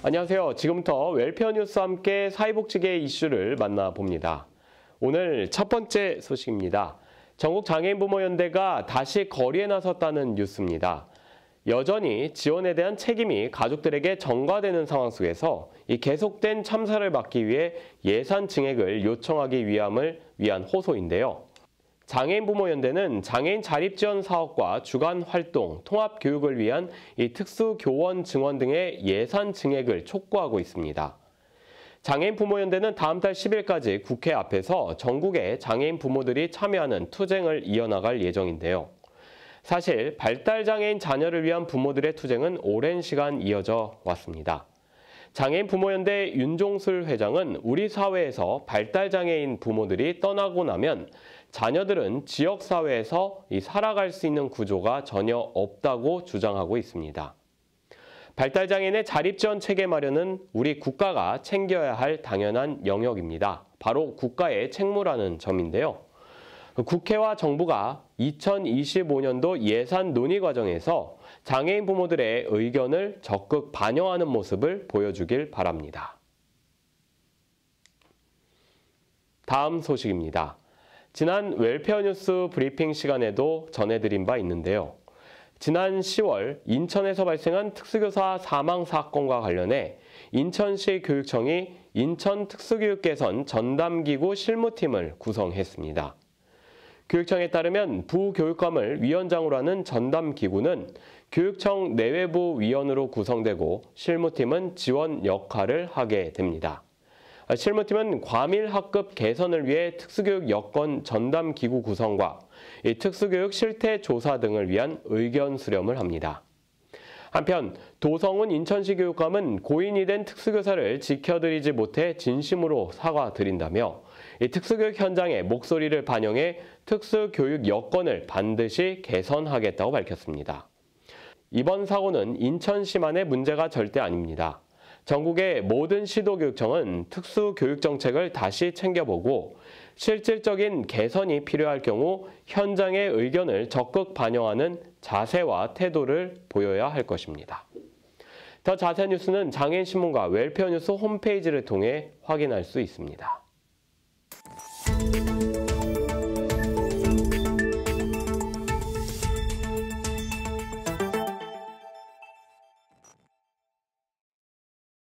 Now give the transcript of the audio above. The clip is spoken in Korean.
안녕하세요. 지금부터 웰페어 뉴스와 함께 사회복지계 이슈를 만나봅니다. 오늘 첫 번째 소식입니다. 전국 장애인 부모 연대가 다시 거리에 나섰다는 뉴스입니다. 여전히 지원에 대한 책임이 가족들에게 전가되는 상황 속에서 이 계속된 참사를 막기 위해 예산 증액을 요청하기 위함을 위한 호소인데요. 장애인 부모 연대는 장애인 자립 지원 사업과 주간 활동, 통합 교육을 위한 이 특수 교원 증원 등의 예산 증액을 촉구하고 있습니다. 장애인 부모 연대는 다음 달 10일까지 국회 앞에서 전국의 장애인 부모들이 참여하는 투쟁을 이어나갈 예정인데요. 사실 발달 장애인 자녀를 위한 부모들의 투쟁은 오랜 시간 이어져 왔습니다. 장애인 부모연대 윤종술 회장은 우리 사회에서 발달장애인 부모들이 떠나고 나면 자녀들은 지역사회에서 살아갈 수 있는 구조가 전혀 없다고 주장하고 있습니다. 발달장애인의 자립지원 체계 마련은 우리 국가가 챙겨야 할 당연한 영역입니다. 바로 국가의 책무라는 점인데요. 그 국회와 정부가 2025년도 예산 논의 과정에서 장애인 부모들의 의견을 적극 반영하는 모습을 보여주길 바랍니다. 다음 소식입니다. 지난 웰페어 뉴스 브리핑 시간에도 전해드린 바 있는데요. 지난 10월 인천에서 발생한 특수교사 사망 사건과 관련해 인천시 교육청이 인천 특수교육 개선 전담기구 실무팀을 구성했습니다. 교육청에 따르면 부교육감을 위원장으로 하는 전담 기구는 교육청 내외부 위원으로 구성되고 실무팀은 지원 역할을 하게 됩니다. 아, 실무팀은 과밀 학급 개선을 위해 특수교육 여건 전담 기구 구성과 특수교육 실태 조사 등을 위한 의견 수렴을 합니다. 한편 도성은 인천시 교육감은 고인이 된 특수교사를 지켜드리지 못해 진심으로 사과드린다며 이 특수교육 현장의 목소리를 반영해 특수교육 여건을 반드시 개선하겠다고 밝혔습니다. 이번 사고는 인천시만의 문제가 절대 아닙니다. 전국의 모든 시도교육청은 특수교육정책을 다시 챙겨보고 실질적인 개선이 필요할 경우 현장의 의견을 적극 반영하는 자세와 태도를 보여야 할 것입니다. 더 자세한 뉴스는 장애인신문과 웰페어뉴스 홈페이지를 통해 확인할 수 있습니다.